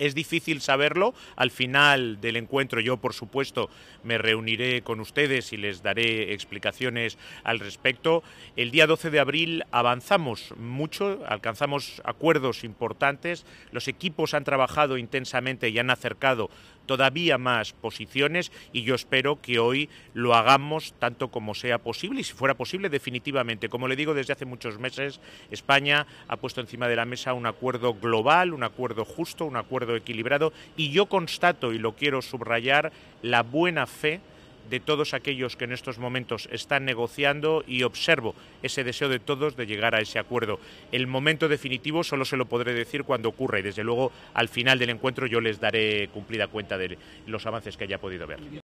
Es difícil saberlo. Al final del encuentro yo, por supuesto, me reuniré con ustedes y les daré explicaciones al respecto. El día 12 de abril avanzamos mucho, alcanzamos acuerdos importantes. Los equipos han trabajado intensamente y han acercado todavía más posiciones y yo espero que hoy lo hagamos tanto como sea posible y si fuera posible definitivamente. Como le digo, desde hace muchos meses España ha puesto encima de la mesa un acuerdo global, un acuerdo justo, un acuerdo equilibrado y yo constato y lo quiero subrayar la buena fe de todos aquellos que en estos momentos están negociando y observo ese deseo de todos de llegar a ese acuerdo. El momento definitivo solo se lo podré decir cuando ocurra y desde luego al final del encuentro yo les daré cumplida cuenta de los avances que haya podido ver.